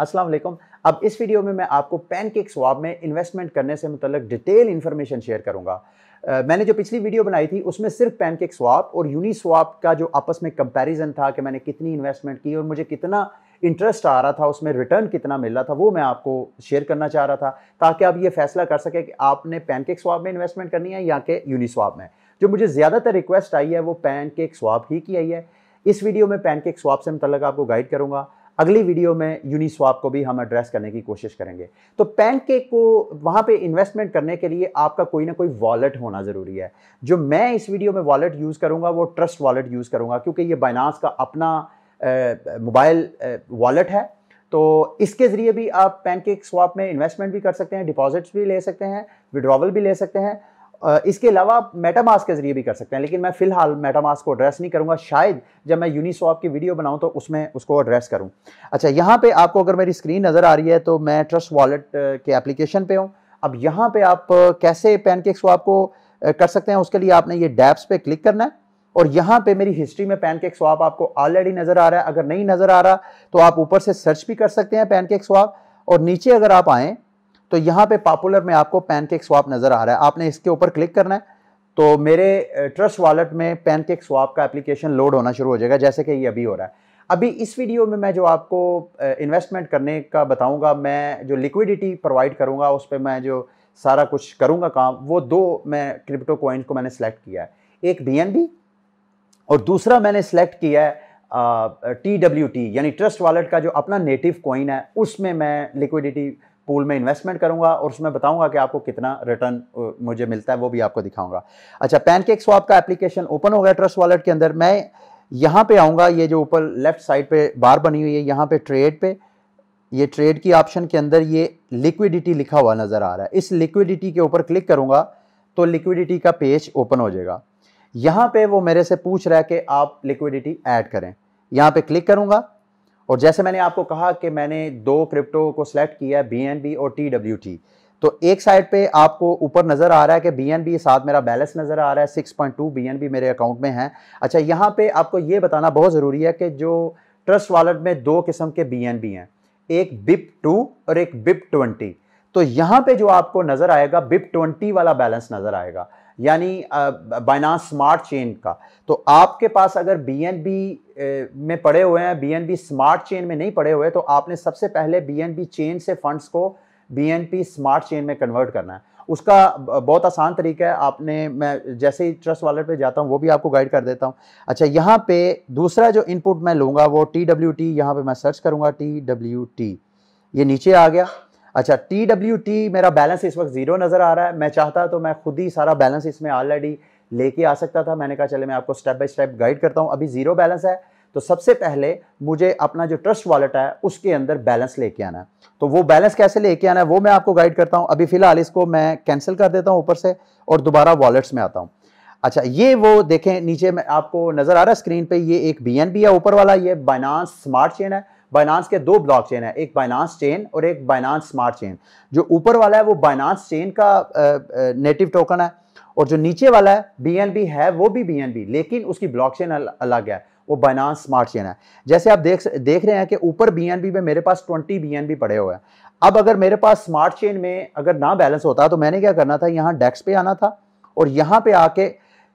अस्सलाम वालेकुम अब इस वीडियो में मैं आपको पैनकेक स्वाब में इन्वेस्टमेंट करने से मतलब डिटेल इन्फॉर्मेशन शेयर करूंगा आ, मैंने जो पिछली वीडियो बनाई थी उसमें सिर्फ पैनकेक स्वाब और यूनी स्वाब का जो आपस में कंपैरिजन था कि मैंने कितनी इन्वेस्टमेंट की और मुझे कितना इंटरेस्ट आ रहा था उसमें रिटर्न कितना मिल रहा था वो मैं आपको शेयर करना चाह रहा था ताकि आप ये फैसला कर सकें कि आपने पैनकेक स्वाब में इन्वेस्टमेंट करनी है या कि यूनी स्वाब में जो मुझे ज़्यादातर रिक्वेस्ट आई है वो पैनकेक स्वाब ही की आई है इस वीडियो में पैनकेक स्वाब से मतलब आपको गाइड करूँगा अगली वीडियो में यूनिस्वाप को भी हम एड्रेस करने की कोशिश करेंगे तो पैनकेक को वहाँ पे इन्वेस्टमेंट करने के लिए आपका कोई ना कोई वॉलेट होना ज़रूरी है जो मैं इस वीडियो में वॉलेट यूज़ करूँगा वो ट्रस्ट वॉलेट यूज़ करूँगा क्योंकि ये बाइनास का अपना मोबाइल वॉलेट है तो इसके ज़रिए भी आप पैनकेक स्वाप में इन्वेस्टमेंट भी कर सकते हैं डिपॉजिट्स भी ले सकते हैं विड्रॉवल भी ले सकते हैं इसके अलावा आप के जरिए भी कर सकते हैं लेकिन मैं फिलहाल मेटामास को एड्रेस नहीं करूंगा शायद जब मैं यूनिसॉप की वीडियो बनाऊं तो उसमें उसको एड्रेस करूं अच्छा यहाँ पे आपको अगर मेरी स्क्रीन नज़र आ रही है तो मैं ट्रस्ट वॉलेट के एप्लीकेशन पे हूँ अब यहाँ पे आप कैसे स्वाप को कर सकते हैं उसके लिए आपने ये डैप्स पे क्लिक करना है और यहाँ पे मेरी हिस्ट्री में पैनकेक स्वाप आपको ऑलरेडी नज़र आ रहा है अगर नहीं नज़र आ रहा तो आप ऊपर से सर्च भी कर सकते हैं पैनकेक स्वाप और नीचे अगर आप आएँ तो यहाँ पे पॉपुलर में आपको पैनकेक स्वाप नज़र आ रहा है आपने इसके ऊपर क्लिक करना है तो मेरे ट्रस्ट वॉलेट में पैनकेक स्वाप का एप्लीकेशन लोड होना शुरू हो जाएगा जैसे कि ये अभी हो रहा है अभी इस वीडियो में मैं जो आपको इन्वेस्टमेंट करने का बताऊंगा मैं जो लिक्विडिटी प्रोवाइड करूंगा उस पर मैं जो सारा कुछ करूंगा काम वो दो मैं क्रिप्टो कॉइन्स को मैंने सेलेक्ट किया है एक बी और दूसरा मैंने सेलेक्ट किया है टी डब्ल्यू टी यानी ट्रस्ट वॉलेट का जो अपना नेटिव कॉइन है उसमें मैं लिक्विडिटी पूल में इन्वेस्टमेंट करूंगा और उसमें बताऊंगा कि आपको कितना रिटर्न मुझे मिलता है वो भी आपको दिखाऊंगा अच्छा पैनकेक स्वाप का एप्लीकेशन ओपन हो गया ट्रस्ट वॉलेट के अंदर मैं यहाँ पे आऊँगा ये जो ऊपर लेफ्ट साइड पे बार बनी हुई है यहाँ पे ट्रेड पे ये ट्रेड की ऑप्शन के अंदर ये लिक्विडिटी लिखा हुआ नज़र आ रहा है इस लिक्विडिटी के ऊपर क्लिक करूँगा तो लिक्विडिटी का पेज ओपन हो जाएगा यहाँ पे वो मेरे से पूछ रहा है कि आप लिक्विडिटी ऐड करें यहाँ पे क्लिक करूँगा और जैसे मैंने आपको कहा कि मैंने दो क्रिप्टो को सिलेक्ट किया है बी और टी तो एक साइड पे आपको ऊपर नज़र आ रहा है कि बी एन बी साथ मेरा बैलेंस नज़र आ रहा है six point two B N B मेरे अकाउंट में है अच्छा यहाँ पे आपको ये बताना बहुत ज़रूरी है कि जो ट्रस्ट वॉलेट में दो किस्म के बी एन बी हैं एक बिप टू और एक बिप ट्वेंटी तो यहाँ पे जो आपको नज़र आएगा बिप ट्वेंटी वाला बैलेंस नज़र आएगा यानी बाइनास स्मार्ट चेन का तो आपके पास अगर बी में पड़े हुए हैं बी स्मार्ट चेन में नहीं पड़े हुए तो आपने सबसे पहले बी चेन से फंड्स को बी स्मार्ट चेन में कन्वर्ट करना है उसका बहुत आसान तरीका है आपने मैं जैसे ही ट्रस्ट वॉलेट पे जाता हूँ वो भी आपको गाइड कर देता हूँ अच्छा यहाँ पे दूसरा जो इनपुट मैं लूँगा वो टी डब्ल्यू टी यहाँ पर मैं सर्च करूँगा टी डब्ल्यू टी ये नीचे आ गया अच्छा टी डब्ल्यू टी मेरा बैलेंस इस वक्त ज़ीरो नज़र आ रहा है मैं चाहता तो मैं खुद ही सारा बैलेंस इसमें ऑलरेडी लेके आ सकता था मैंने कहा चले मैं आपको स्टेप बाय स्टेप गाइड करता हूँ अभी ज़ीरो बैलेंस है तो सबसे पहले मुझे अपना जो ट्रस्ट वॉलेट है उसके अंदर बैलेंस लेके आना है तो वो बैलेंस कैसे लेके आना है वो मैं आपको गाइड करता हूँ अभी फ़िलहाल इसको मैं कैंसिल कर देता हूँ ऊपर से और दोबारा वॉलेट्स में आता हूँ अच्छा ये वो देखें नीचे में आपको नज़र आ रहा है स्क्रीन पे ये एक बी है ऊपर वाला ये बाइनास स्मार्ट चेन है बाइनांस के दो ब्लॉक चेन है एक बाइनांस चेन और एक बाइनांस स्मार्ट चेन जो ऊपर वाला है वो बाइनांस चेन का नेटिव टोकन है और जो नीचे वाला है बी है वो भी बी लेकिन उसकी ब्लॉक चेन अलग है वो बाइनांस स्मार्ट चेन है जैसे आप देख देख रहे हैं कि ऊपर बी एन बी में मेरे पास ट्वेंटी बी एन बी पड़े हुए हैं अब अगर मेरे पास स्मार्ट चेन में अगर ना बैलेंस होता तो मैंने क्या करना था यहाँ डेस्क पे आना था और यहाँ पे आके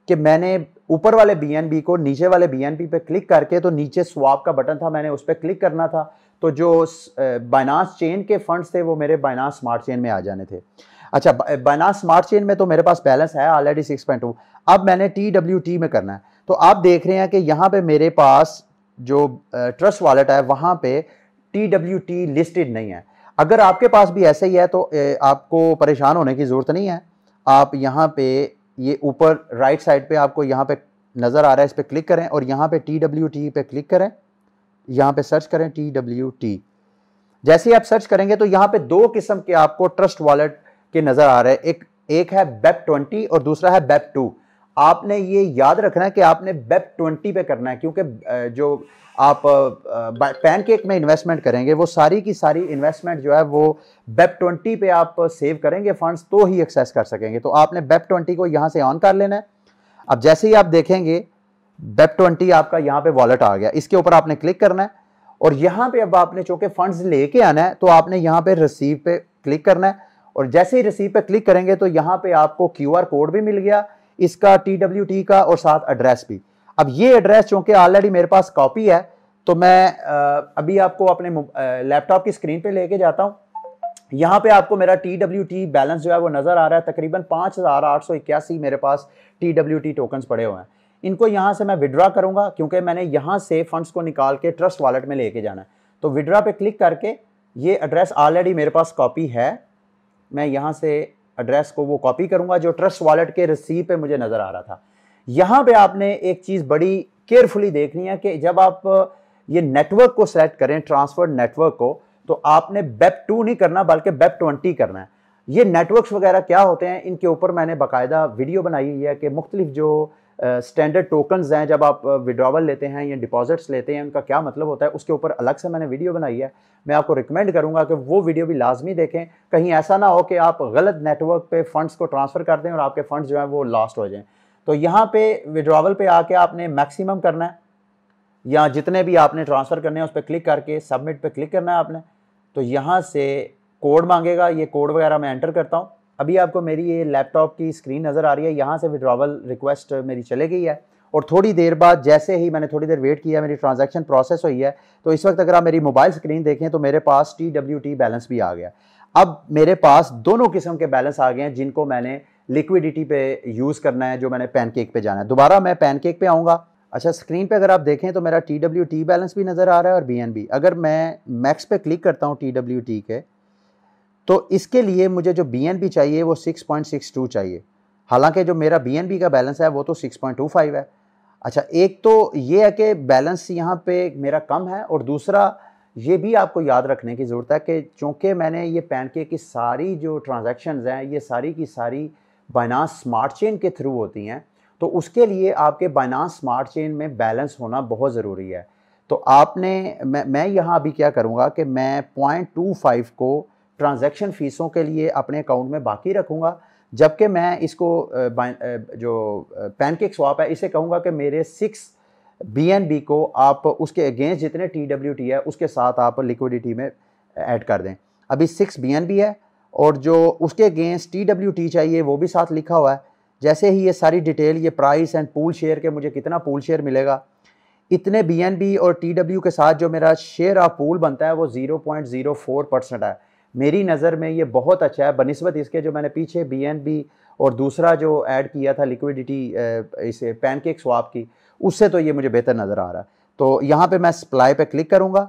कि मैंने ऊपर वाले बी को नीचे वाले बी पे क्लिक करके तो नीचे स्वाप का बटन था मैंने उस पर क्लिक करना था तो जो बाइनास चेन के फंड्स थे वो मेरे बाइनास स्मार्ट चेन में आ जाने थे अच्छा बाइनास स्मार्ट चेन में तो मेरे पास बैलेंस है ऑलरेडी सिक्स पॉइंट टू अब मैंने टी डब्ल्यू टी में करना है तो आप देख रहे हैं कि यहाँ पे मेरे पास जो ट्रस्ट वॉलेट है वहाँ पे टी डब्ल्यू टी लिस्टेड नहीं है अगर आपके पास भी ऐसे ही है तो आपको परेशान होने की ज़रूरत नहीं है आप यहाँ पे ये ऊपर राइट साइड पे आपको यहाँ पे नज़र आ रहा है इस पर क्लिक करें और यहाँ पे टी डब्ल्यू टी पे क्लिक करें यहाँ पे सर्च करें टी डब्ल्यू टी जैसे ही आप सर्च करेंगे तो यहाँ पे दो किस्म के आपको ट्रस्ट वॉलेट के नज़र आ रहे हैं एक एक है बेप ट्वेंटी और दूसरा है बेप टू आपने ये याद रखना है कि आपने बेप ट्वेंटी पे करना है क्योंकि जो आप पैनकेक में इन्वेस्टमेंट करेंगे वो सारी की सारी इन्वेस्टमेंट जो है वो बेप ट्वेंटी पे आप सेव करेंगे फंड्स तो ही एक्सेस कर सकेंगे तो आपने बेप ट्वेंटी को यहाँ से ऑन कर लेना है अब जैसे ही आप देखेंगे बेप ट्वेंटी आपका यहाँ पे वॉलेट आ गया इसके ऊपर आपने क्लिक करना है और यहाँ पे अब आपने चूँकि फंड्स लेके आना है तो आपने यहाँ पे रिसीव पे क्लिक करना है और जैसे ही रिसीव पे क्लिक करेंगे तो यहाँ पे आपको क्यूआर कोड भी मिल गया इसका टी डब्ल्यू टी का और साथ एड्रेस भी अब ये एड्रेस चूँकि ऑलरेडी मेरे पास कॉपी है तो मैं अभी आपको अपने लैपटॉप की स्क्रीन पे लेके जाता हूँ यहाँ पे आपको मेरा टी डब्ल्यू टी बैलेंस जो है वो नज़र आ रहा है तकरीबन पाँच हज़ार आठ सौ इक्यासी मेरे पास टी डब्ल्यू टी टोकन्स पड़े हुए हैं इनको यहाँ से मैं विड्रा करूँगा क्योंकि मैंने यहाँ से फंड्स को निकाल के ट्रस्ट वॉलेट में लेके जाना है तो विड्रा पे क्लिक करके ये एड्रेस ऑलरेडी मेरे पास कॉपी है मैं यहाँ से एड्रेस को वो कॉपी करूंगा जो ट्रस्ट वॉलेट के रसीद पे मुझे नज़र आ रहा था यहाँ पे आपने एक चीज़ बड़ी केयरफुली देखनी है कि जब आप ये नेटवर्क को सेलेक्ट करें ट्रांसफर नेटवर्क को तो आपने बेप टू नहीं करना बल्कि बेप ट्वेंटी करना है ये नेटवर्क्स वगैरह क्या होते हैं इनके ऊपर मैंने बाकायदा वीडियो बनाई हुई है कि मुख्तलिफ जो स्टैंडर्ड टोकन्स हैं जब आप विड्रॉवल लेते हैं या डिपॉजिट्स लेते हैं उनका क्या मतलब होता है उसके ऊपर अलग से मैंने वीडियो बनाई है मैं आपको रिकमेंड करूंगा कि वो वीडियो भी लाजमी देखें कहीं ऐसा ना हो कि आप गलत नेटवर्क पे फंड्स को ट्रांसफ़र कर दें और आपके फंड्स जो हैं वो लॉस्ट हो जाएँ तो यहाँ पे विड्रॉवल पे आके आपने मैक्सिमम करना है या जितने भी आपने ट्रांसफ़र करने हैं उस पर क्लिक करके सबमिट पर क्लिक करना है आपने तो यहाँ से कोड मांगेगा ये कोड वगैरह मैं एंटर करता हूँ अभी आपको मेरी ये लैपटॉप की स्क्रीन नज़र आ रही है यहाँ से विड्रावल रिक्वेस्ट मेरी चले गई है और थोड़ी देर बाद जैसे ही मैंने थोड़ी देर वेट किया मेरी ट्रांजैक्शन प्रोसेस हुई है तो इस वक्त अगर आप मेरी मोबाइल स्क्रीन देखें तो मेरे पास टी डब्ल्यू टी बैलेंस भी आ गया अब मेरे पास दोनों किस्म के बैलेंस आ गए हैं जिनको मैंने लिक्विडिटी पे यूज़ करना है जो मैंने पैनकेक पे जाना है दोबारा मैं पैनकेक पे आऊँगा अच्छा स्क्रीन पे अगर आप देखें तो मेरा टी डब्ल्यू टी बैलेंस भी नज़र आ रहा है और बी एन बी अगर मैं मैक्स पे क्लिक करता हूँ टी डब्ल्यू टी के तो इसके लिए मुझे जो बी चाहिए वो 6.62 चाहिए हालांकि जो मेरा बी का बैलेंस है वो तो 6.25 है अच्छा एक तो ये है कि बैलेंस यहाँ पे मेरा कम है और दूसरा ये भी आपको याद रखने की ज़रूरत है कि चूँकि मैंने ये पैनके की सारी जो ट्रांजेक्शन हैं ये सारी की सारी बाइनास स्मार्ट चेन के थ्रू होती हैं तो उसके लिए आपके बाइनास स्मार्ट चेन में बैलेंस होना बहुत ज़रूरी है तो आपने मैं मैं यहाँ अभी क्या करूँगा कि मैं पॉइंट टू फाइव को ट्रांजैक्शन फ़ीसों के लिए अपने अकाउंट में बाकी रखूँगा जबकि मैं इसको जो पैनकेक स्वाप है इसे कहूँगा कि मेरे सिक्स बी को आप उसके अगेंस्ट जितने टी डब्ल्यू टी है उसके साथ आप लिक्विडिटी में ऐड कर दें अभी सिक्स बी है और जो उसके अगेंस्ट टी डब्ल्यू टी चाहिए वो भी साथ लिखा हुआ है जैसे ही ये सारी डिटेल ये प्राइस एंड पूल शेयर के मुझे कितना पूल शेयर मिलेगा इतने बी और टी डब्ल्यू के साथ जो मेरा शेयर ऑफ पूल बनता है वो zero point zero four percent है मेरी नज़र में ये बहुत अच्छा है बनस्बत इसके जो मैंने पीछे बी और दूसरा जो ऐड किया था लिक्विडिटी इसे पैनकेक स्वाप की उससे तो ये मुझे बेहतर नज़र आ रहा है तो यहाँ पे मैं सप्लाई पे क्लिक करूँगा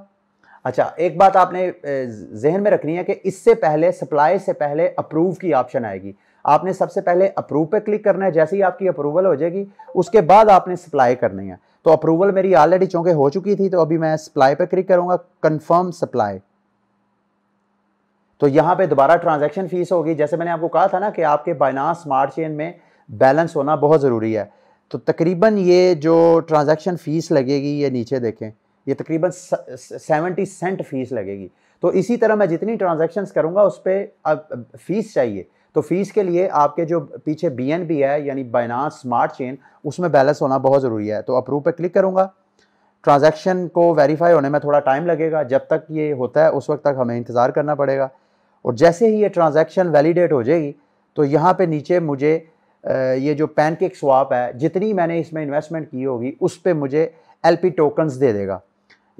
अच्छा एक बात आपने जहन में रखनी है कि इससे पहले सप्लाई से पहले अप्रूव की ऑप्शन आएगी आपने सबसे पहले अप्रूव पे क्लिक करना है जैसे ही आपकी अप्रूवल हो जाएगी उसके बाद आपने सप्लाई करनी है तो अप्रूवल मेरी ऑलरेडी चौंके हो चुकी थी तो अभी मैं सप्लाई पर क्लिक करूँगा कन्फर्म सप्लाई तो यहाँ पे दोबारा ट्रांजैक्शन फीस होगी जैसे मैंने आपको कहा था ना कि आपके बाइनास स्मार्ट चेन में बैलेंस होना बहुत ज़रूरी है तो तकरीबन ये जो ट्रांजैक्शन फ़ीस लगेगी ये नीचे देखें ये तकरीबन सेवेंटी सेंट फ़ीस लगेगी तो इसी तरह मैं जितनी ट्रांजेक्शन करूँगा उस पर अब फ़ीस चाहिए तो फ़ीस के लिए आपके जो पीछे बी एन बी है यानी बाइनास स्मार्ट चेन उसमें बैलेंस होना बहुत ज़रूरी है तो अप्रूव पर क्लिक करूँगा ट्रांजैक्शन को वेरीफाई होने में थोड़ा टाइम लगेगा जब तक ये होता है उस वक्त तक हमें इंतज़ार करना पड़ेगा और जैसे ही ये ट्रांजैक्शन वैलिडेट हो जाएगी तो यहाँ पे नीचे मुझे ये जो पैनकेक स्वाप है जितनी मैंने इसमें इन्वेस्टमेंट की होगी उस पर मुझे एल पी टोकन्स दे देगा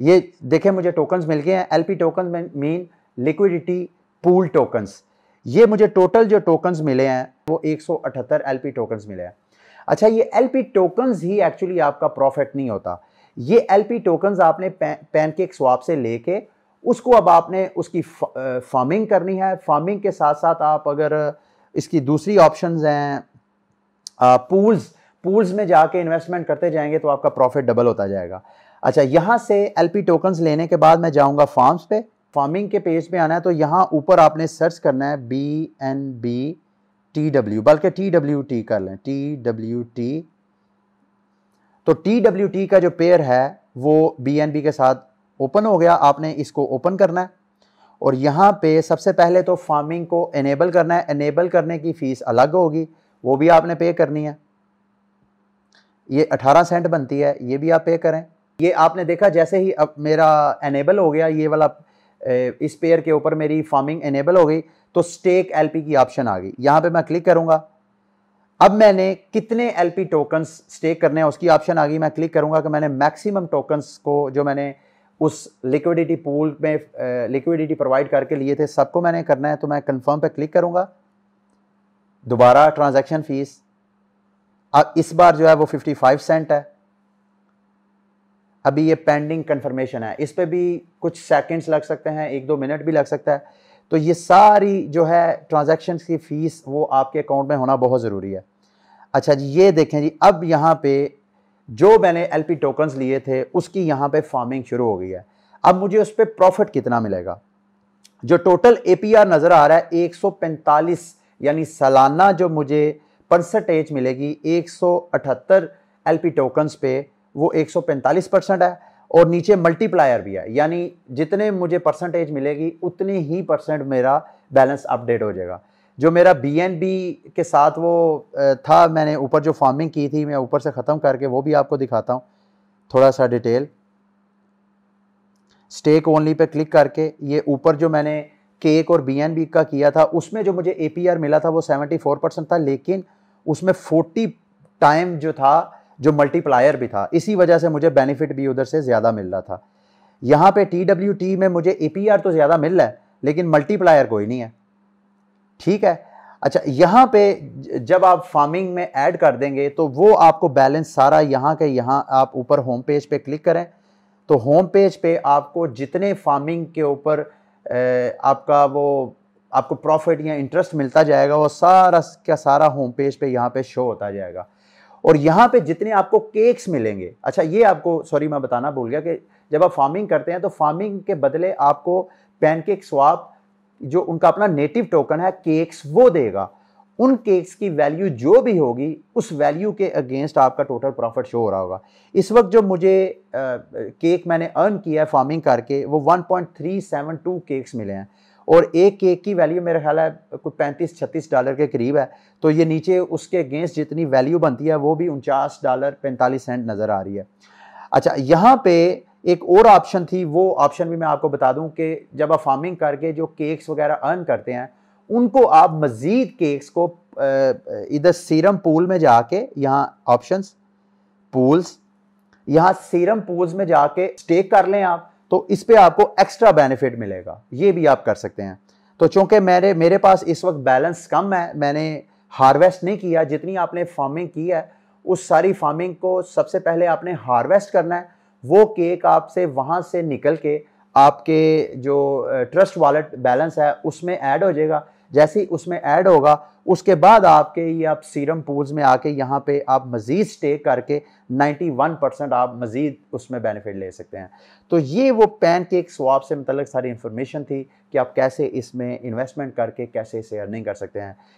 ये देखें मुझे टोकन्स मिल गए हैं L P token mean liquidity pool tokens ये मुझे टोटल जो टोकन्स मिले हैं वो 178 एलपी टोकन्स मिले हैं अच्छा ये एलपी टोकन्स ही एक्चुअली आपका प्रॉफिट नहीं होता ये एलपी टोकन्स आपने पैनकेक स्वाप से लेके उसको अब आपने उसकी फार्मिंग करनी है फार्मिंग के साथ साथ आप अगर इसकी दूसरी ऑप्शंस हैं पूल्स पूल्स में जाके इन्वेस्टमेंट करते जाएंगे तो आपका प्रॉफिट डबल होता जाएगा अच्छा यहाँ से एल पी लेने के बाद मैं जाऊँगा फार्म्स पे फार्मिंग के पेज पे आना है तो यहाँ ऊपर आपने सर्च करना है B N B T W बल्कि टी डब्ल्यू टी कर लें टी डब्ल्यू टी तो टी डब्ल्यू टी का जो पेयर है वो बी एन बी के साथ ओपन हो गया आपने इसको ओपन करना है और यहाँ पे सबसे पहले तो फार्मिंग को इनेबल करना है इनेबल करने की फ़ीस अलग होगी वो भी आपने पे करनी है ये 18 सेंट बनती है ये भी आप पे करें ये आपने देखा जैसे ही अब मेरा इनेबल हो गया ये वाला इस पेयर के ऊपर मेरी फार्मिंग इनेबल हो गई तो स्टेक एलपी की ऑप्शन आ गई यहाँ पे मैं क्लिक करूँगा अब मैंने कितने एलपी टोकन्स स्टेक करने हैं उसकी ऑप्शन आ गई मैं क्लिक करूँगा कि मैंने मैक्सिमम टोकन्स को जो मैंने उस लिक्विडिटी पूल में लिक्विडिटी प्रोवाइड करके लिए थे सबको मैंने करना है तो मैं कंफर्म पे क्लिक करूँगा दोबारा ट्रांजैक्शन फ़ीस अब इस बार जो है वो 55 सेंट है अभी ये पेंडिंग कंफर्मेशन है इस पर भी कुछ सेकंड्स लग सकते हैं एक दो मिनट भी लग सकता है तो ये सारी जो है ट्रांजेक्शन की फ़ीस वो आपके अकाउंट में होना बहुत ज़रूरी है अच्छा जी ये देखें जी अब यहाँ पे जो मैंने एल पी टोकन्स लिए थे उसकी यहाँ पर फार्मिंग शुरू हो गई है अब मुझे उस पर प्रॉफिट कितना मिलेगा जो टोटल ए पी आर नज़र आ रहा है पैंतालीस यानी सालाना जो मुझे परसेंटेज मिलेगी 178 एलपी टोकन्स पे वो 145 परसेंट है और नीचे मल्टीप्लायर भी है यानी जितने मुझे परसेंटेज मिलेगी उतने ही परसेंट मेरा बैलेंस अपडेट हो जाएगा जो मेरा बी के साथ वो था मैंने ऊपर जो फार्मिंग की थी मैं ऊपर से ख़त्म करके वो भी आपको दिखाता हूँ थोड़ा सा डिटेल स्टेक ओनली पे क्लिक करके ये ऊपर जो मैंने केक और बी का किया था उसमें जो मुझे ए मिला था वो 74 परसेंट था लेकिन उसमें 40 टाइम जो था जो मल्टीप्लायर भी था इसी वजह से मुझे बेनिफिट भी उधर से ज़्यादा मिल रहा था यहाँ पे टी में मुझे ए तो ज़्यादा मिल रहा है लेकिन मल्टीप्लायर कोई नहीं है ठीक है अच्छा यहाँ पे जब आप फार्मिंग में ऐड कर देंगे तो वो आपको बैलेंस सारा यहाँ के यहाँ आप ऊपर होम पेज पे क्लिक करें तो होम पेज पे आपको जितने फार्मिंग के ऊपर आपका वो आपको प्रॉफिट या इंटरेस्ट मिलता जाएगा वो सारा क्या सारा होम पेज पे यहाँ पे शो होता जाएगा और यहाँ पे जितने आपको केक्स मिलेंगे अच्छा ये आपको सॉरी मैं बताना भूल गया कि जब आप फार्मिंग करते हैं तो फार्मिंग के बदले आपको पैनकेक स्वाप जो उनका अपना नेटिव टोकन है केक्स वो देगा उन केक्स की वैल्यू जो भी होगी उस वैल्यू के अगेंस्ट आपका टोटल प्रॉफिट शो हो रहा होगा इस वक्त जो मुझे आ, केक मैंने अर्न किया है फार्मिंग करके वो 1.372 केक्स मिले हैं और एक केक की वैल्यू मेरा ख्याल है कोई पैंतीस छत्तीस डॉलर के करीब है तो ये नीचे उसके अगेंस्ट जितनी वैल्यू बनती है वो भी उनचास डॉलर पैंतालीस सेंट नज़र आ रही है अच्छा यहाँ पे एक और ऑप्शन थी वो ऑप्शन भी मैं आपको बता दूं कि जब आप फार्मिंग करके जो केक्स वगैरह अर्न करते हैं उनको आप मज़ीद केक्स को इधर सीरम पूल में जाके यहाँ ऑप्शंस पूल्स यहाँ सीरम पूल्स में जाके स्टेक कर लें आप तो इस पर आपको एक्स्ट्रा बेनिफिट मिलेगा ये भी आप कर सकते हैं तो चूंकि मेरे मेरे पास इस वक्त बैलेंस कम है मैंने हार्वेस्ट नहीं किया जितनी आपने फार्मिंग की है उस सारी फार्मिंग को सबसे पहले आपने हार्वेस्ट करना है वो केक आपसे वहाँ से निकल के आपके जो ट्रस्ट वॉलेट बैलेंस है उसमें ऐड हो जाएगा जैसे ही उसमें ऐड होगा उसके बाद आपके ये आप सीरम पूल्स में आके यहाँ पे आप मज़ीद स्टे करके 91 परसेंट आप मज़ीद उसमें बेनिफिट ले सकते हैं तो ये वो पैन केक स्वाप से मतलब सारी इन्फॉर्मेशन थी कि आप कैसे इसमें इन्वेस्टमेंट करके कैसे इसे अर्निंग कर सकते हैं